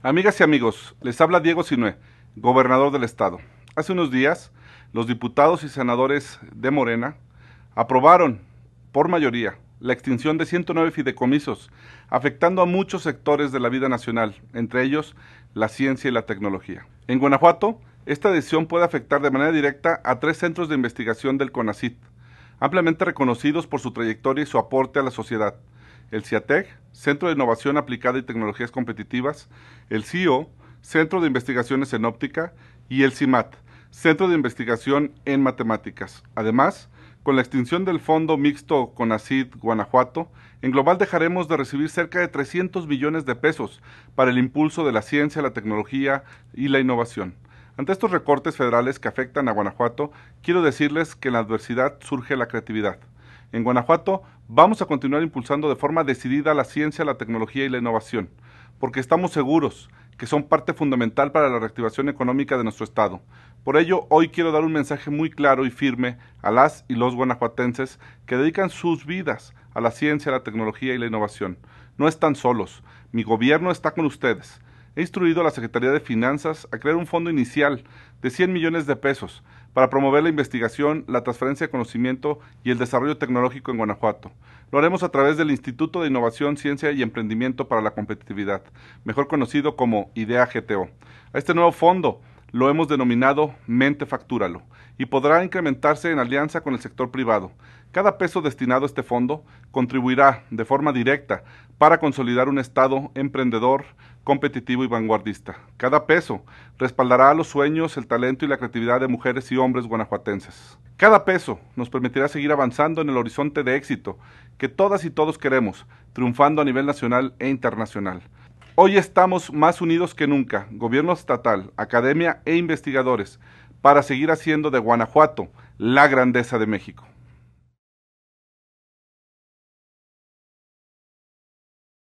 Amigas y amigos, les habla Diego Sinué, gobernador del estado. Hace unos días, los diputados y senadores de Morena aprobaron por mayoría la extinción de 109 fideicomisos, afectando a muchos sectores de la vida nacional, entre ellos la ciencia y la tecnología. En Guanajuato, esta decisión puede afectar de manera directa a tres centros de investigación del CONACIT, ampliamente reconocidos por su trayectoria y su aporte a la sociedad, el CIATEC, Centro de Innovación Aplicada y Tecnologías Competitivas, el CIO, Centro de Investigaciones en Óptica y el CIMAT, Centro de Investigación en Matemáticas. Además, con la extinción del Fondo Mixto con Acid Guanajuato, en global dejaremos de recibir cerca de 300 millones de pesos para el impulso de la ciencia, la tecnología y la innovación. Ante estos recortes federales que afectan a Guanajuato, quiero decirles que en la adversidad surge la creatividad. En Guanajuato vamos a continuar impulsando de forma decidida la ciencia, la tecnología y la innovación, porque estamos seguros que son parte fundamental para la reactivación económica de nuestro Estado. Por ello, hoy quiero dar un mensaje muy claro y firme a las y los guanajuatenses que dedican sus vidas a la ciencia, la tecnología y la innovación. No están solos, mi gobierno está con ustedes. He instruido a la Secretaría de Finanzas a crear un fondo inicial de 100 millones de pesos para promover la investigación, la transferencia de conocimiento y el desarrollo tecnológico en Guanajuato. Lo haremos a través del Instituto de Innovación, Ciencia y Emprendimiento para la Competitividad, mejor conocido como IDEA GTO. A este nuevo fondo lo hemos denominado Mente Factúralo y podrá incrementarse en alianza con el sector privado. Cada peso destinado a este fondo contribuirá de forma directa para consolidar un Estado emprendedor, competitivo y vanguardista. Cada peso respaldará los sueños, el talento y la creatividad de mujeres y hombres guanajuatenses. Cada peso nos permitirá seguir avanzando en el horizonte de éxito que todas y todos queremos, triunfando a nivel nacional e internacional. Hoy estamos más unidos que nunca, gobierno estatal, academia e investigadores, para seguir haciendo de Guanajuato la grandeza de México.